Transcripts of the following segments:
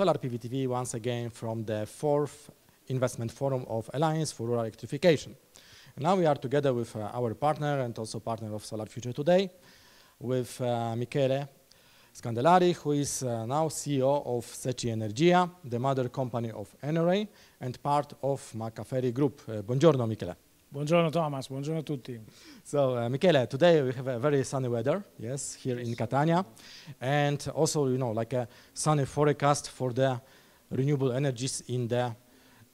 solar PVTV once again from the fourth investment forum of Alliance for Rural Electrification. And now we are together with uh, our partner and also partner of Solar Future Today, with uh, Michele Scandelari, who is uh, now CEO of Seci Energia, the mother company of NRA and part of Macaferri Group. Uh, buongiorno, Michele. Buongiorno Thomas, buongiorno tutti. So uh, Michele, today we have a very sunny weather, yes, here in Catania. And also, you know, like a sunny forecast for the renewable energies in the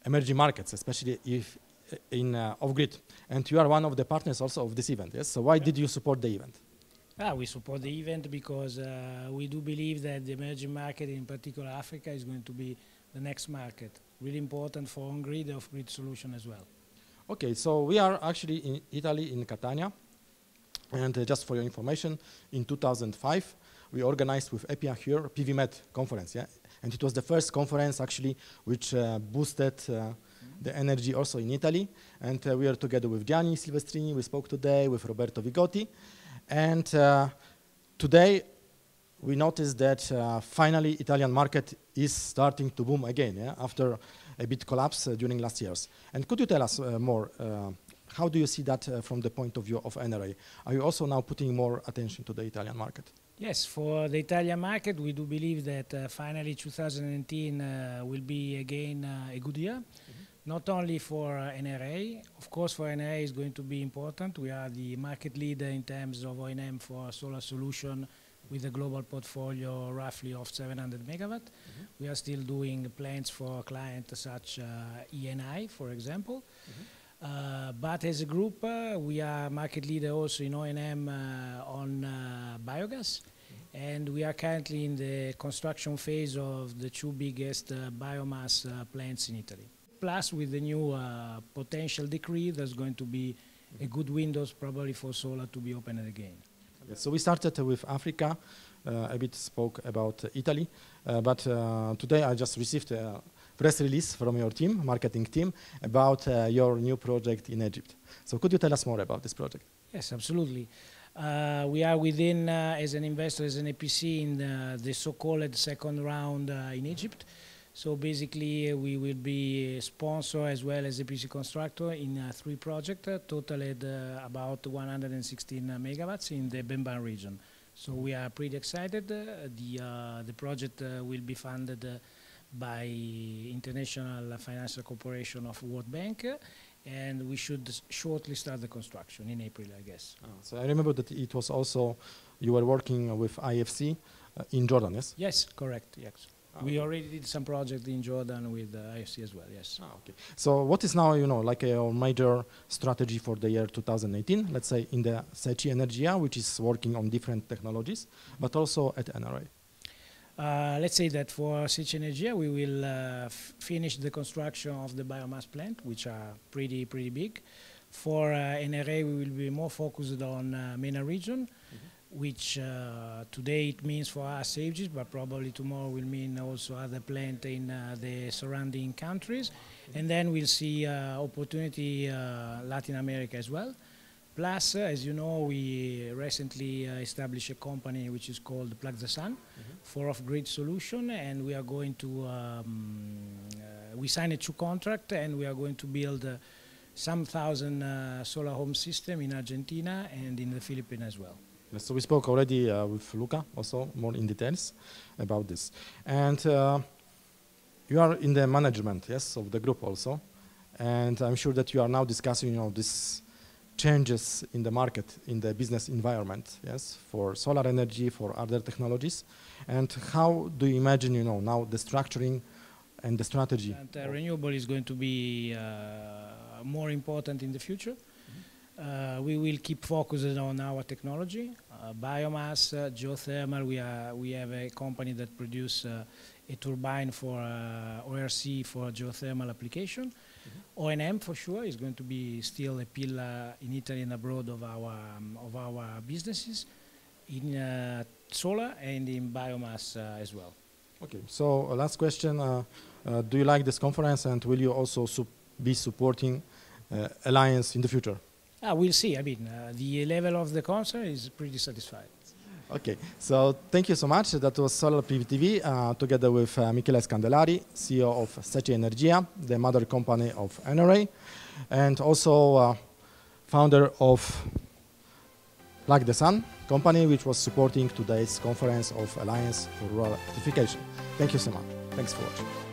emerging markets, especially if uh, in uh, off-grid. And you are one of the partners also of this event, yes? So why yeah. did you support the event? Ah, we support the event because uh, we do believe that the emerging market, in particular Africa, is going to be the next market. Really important for on-grid, off-grid solution as well. Okay, so we are actually in Italy, in Catania. And uh, just for your information, in 2005, we organized with EPIA here PVMed PVMet conference. Yeah? And it was the first conference actually which uh, boosted uh, the energy also in Italy. And uh, we are together with Gianni Silvestrini, we spoke today, with Roberto Vigotti. And uh, today we noticed that uh, finally Italian market is starting to boom again yeah? after a bit collapse uh, during last years. And could you tell us uh, more? Uh, how do you see that from the point of view of NRA? Are you also now putting more attention to the Italian market? Yes, for the Italian market, we do believe that finally 2019 will be again a good year. Mm-hmm. not only for uh, NRA, of course for NRA is going to be important. We are the market leader in terms of O&M for solar solution with a global portfolio roughly of 700 megawatt. Mm -hmm. We are still doing plans for clients such uh, ENI, for example. Mm -hmm. uh, but as a group, uh, we are market leader also in O&M uh, on uh, biogas. Mm-hmm. And we are currently in the construction phase of the two biggest uh, biomass plants in Italy. Plus, with the new potential decree, there's going to be a mm-hmm. good windows probably for solar to be opened again. Yes. So we started with Africa. Uh, a bit spoke about Italy, uh, but uh, today I just received a press release from your team, marketing team, about your new project in Egypt. So could you tell us more about this project? Yes, absolutely. Uh, we are within, uh, as an investor, as an APC, in the, the so-called second round uh, in Egypt. So basically, uh, we will be a uh, sponsor as well as a PC constructor in uh, three projects, uh, uh, about 116 megawatts in the Benban region. So we are pretty excited. Uh, the the project will be funded by International Financial Corporation of World Bank, and we should shortly start the construction in April, I guess. Oh, so I remember that it was also you were working with IFC in Jordan, yes? Yes, correct. Yes we already did some project in Jordan with uh, IFC as well, yes. Ah, okay. So what is now, you know, like a major strategy for the year 2018, let's say in the Sechi Energia, which is working on different technologies, but also at NRA? Uh, let's say that for Sechi Energy, we will uh, finish the construction of the biomass plant, which are pretty, pretty big. For uh, NRA, we will be more focused on uh, MENA region, which uh, today it means for us Egypt, but probably tomorrow will mean also other plant in uh, the surrounding countries. And then we'll see uh, opportunity uh, Latin America as well. Plus, uh, as you know, we recently uh, established a company which is called Plug the Sun mm -hmm. for off-grid solution, and we are going to um, we signed a true contract, and we are going to build some thousand solar home system in Argentina and in the Philippines as well. So we spoke already uh, with Luca also more in details about this. And uh, you are in the management, yes, of the group also. And I'm sure that you are now discussing, you know, these changes in the market, in the business environment, yes, for solar energy, for other technologies. And how do you imagine, you know, now the structuring and the strategy? And, uh, renewable is going to be uh, more important in the future uh, we will keep focused on our technology, uh, biomass, uh, geothermal. We, are, we have a company that produces uh, a turbine for uh, ORC for geothermal application. Mm-hmm. O&M for sure is going to be still a pillar in Italy and abroad of our, um, of our businesses in uh, solar and in biomass as well. Okay, so last question. do you like this conference and will you also be supporting Alliance in the future? Ah, we'll see. I mean, uh, the level of the concert is pretty satisfied. Okay, so thank you so much. That was Solar PVTV uh, together with uh, Michele Scandelari, CEO of Seti Energia, the mother company of NRA, and also uh, founder of Like the Sun company, which was supporting today's conference of Alliance for Rural Electrification. Thank you so much. Thanks for watching.